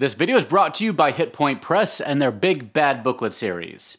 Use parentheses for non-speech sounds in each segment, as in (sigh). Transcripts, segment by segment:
This video is brought to you by Hitpoint Press and their Big Bad Booklet series.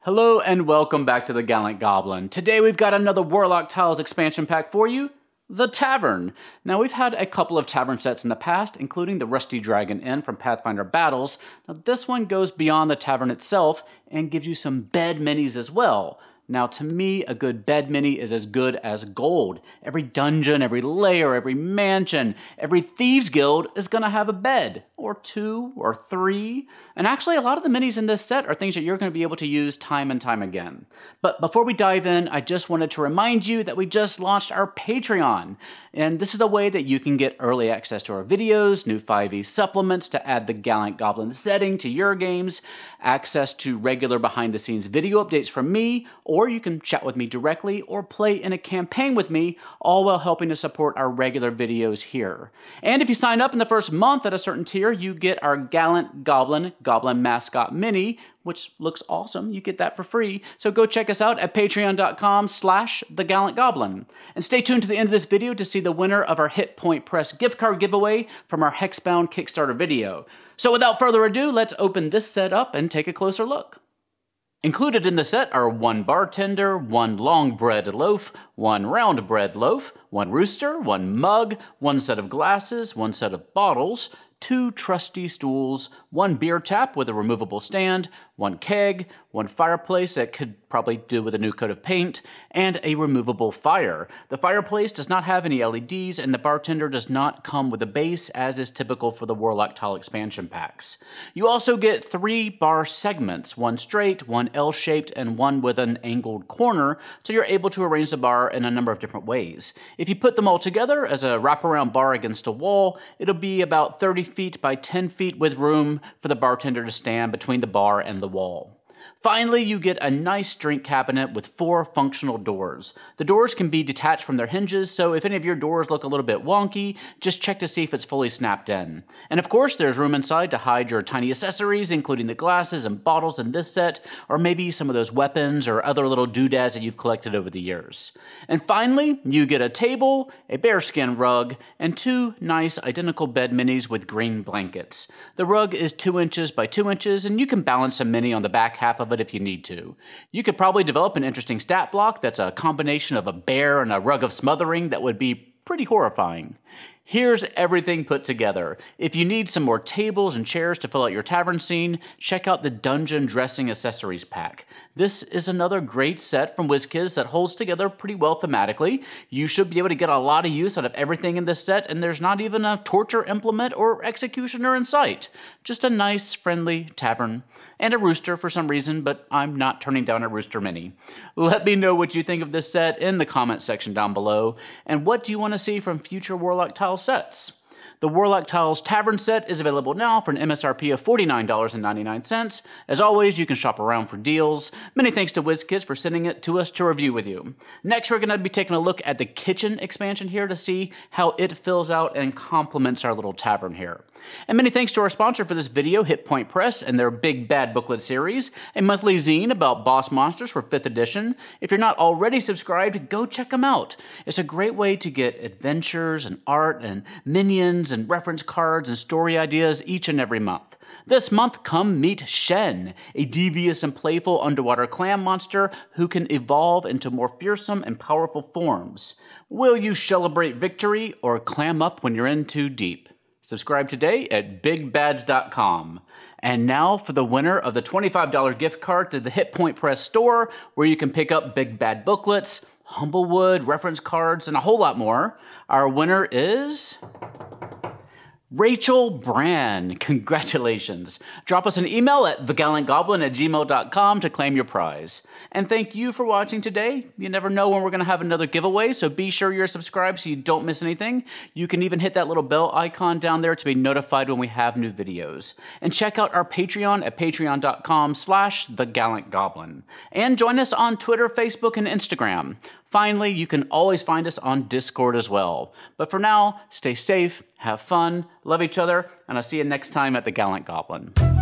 Hello and welcome back to The Gallant Goblin. Today we've got another Warlock Tiles expansion pack for you, The Tavern. Now we've had a couple of Tavern sets in the past, including the Rusty Dragon Inn from Pathfinder Battles. Now this one goes beyond the Tavern itself and gives you some bed minis as well. Now, to me, a good bed mini is as good as gold. Every dungeon, every lair, every mansion, every thieves guild is gonna have a bed, or two, or three. And actually, a lot of the minis in this set are things that you're gonna be able to use time and time again. But before we dive in, I just wanted to remind you that we just launched our Patreon. And this is a way that you can get early access to our videos, new 5e supplements to add the Gallant Goblin setting to your games, access to regular behind the scenes video updates from me, or you can chat with me directly or play in a campaign with me, all while helping to support our regular videos here. And if you sign up in the first month at a certain tier, you get our Gallant Goblin Goblin Mascot Mini, which looks awesome. You get that for free. So go check us out at patreon.com slash thegallantgoblin. And stay tuned to the end of this video to see the winner of our Hit Point Press gift card giveaway from our Hexbound Kickstarter video. So without further ado, let's open this set up and take a closer look. Included in the set are one bartender, one long bread loaf, one round bread loaf, one rooster, one mug, one set of glasses, one set of bottles, two trusty stools, one beer tap with a removable stand, one keg, one fireplace that could probably do with a new coat of paint, and a removable fire. The fireplace does not have any LEDs, and the bartender does not come with a base, as is typical for the Warlock Tile expansion packs. You also get three bar segments, one straight, one L-shaped, and one with an angled corner, so you're able to arrange the bar in a number of different ways. If you put them all together as a wraparound bar against a wall, it'll be about 30 feet by 10 feet with room for the bartender to stand between the bar and the the wall Finally, you get a nice drink cabinet with four functional doors. The doors can be detached from their hinges, so if any of your doors look a little bit wonky, just check to see if it's fully snapped in. And of course, there's room inside to hide your tiny accessories, including the glasses and bottles in this set, or maybe some of those weapons or other little doodads that you've collected over the years. And finally, you get a table, a bearskin rug, and two nice identical bed minis with green blankets. The rug is two inches by two inches, and you can balance a mini on the back half of it if you need to. You could probably develop an interesting stat block that's a combination of a bear and a rug of smothering that would be pretty horrifying. Here's everything put together. If you need some more tables and chairs to fill out your tavern scene, check out the Dungeon Dressing Accessories Pack. This is another great set from WizKids that holds together pretty well thematically. You should be able to get a lot of use out of everything in this set, and there's not even a torture implement or executioner in sight. Just a nice, friendly tavern. And a rooster for some reason, but I'm not turning down a rooster mini. Let me know what you think of this set in the comment section down below, and what do you want to see from future Warlock Tiles sets. The Warlock Tiles Tavern set is available now for an MSRP of $49.99. As always, you can shop around for deals. Many thanks to WizKids for sending it to us to review with you. Next, we're going to be taking a look at the kitchen expansion here to see how it fills out and complements our little tavern here. And many thanks to our sponsor for this video, Hit Point Press, and their Big Bad Booklet series, a monthly zine about boss monsters for 5th edition. If you're not already subscribed, go check them out. It's a great way to get adventures and art and minions and reference cards and story ideas each and every month. This month, come meet Shen, a devious and playful underwater clam monster who can evolve into more fearsome and powerful forms. Will you celebrate victory or clam up when you're in too deep? Subscribe today at bigbads.com. And now for the winner of the $25 gift card to the Hit Point Press store, where you can pick up Big Bad booklets, Humblewood reference cards, and a whole lot more. Our winner is. Rachel Brand, (laughs) congratulations. Drop us an email at thegallantgoblin at gmail.com to claim your prize. And thank you for watching today. You never know when we're going to have another giveaway, so be sure you're subscribed so you don't miss anything. You can even hit that little bell icon down there to be notified when we have new videos. And check out our Patreon at patreon.com slash thegallantgoblin. And join us on Twitter, Facebook, and Instagram. Finally, you can always find us on Discord as well. But for now, stay safe, have fun, love each other, and I'll see you next time at the Gallant Goblin.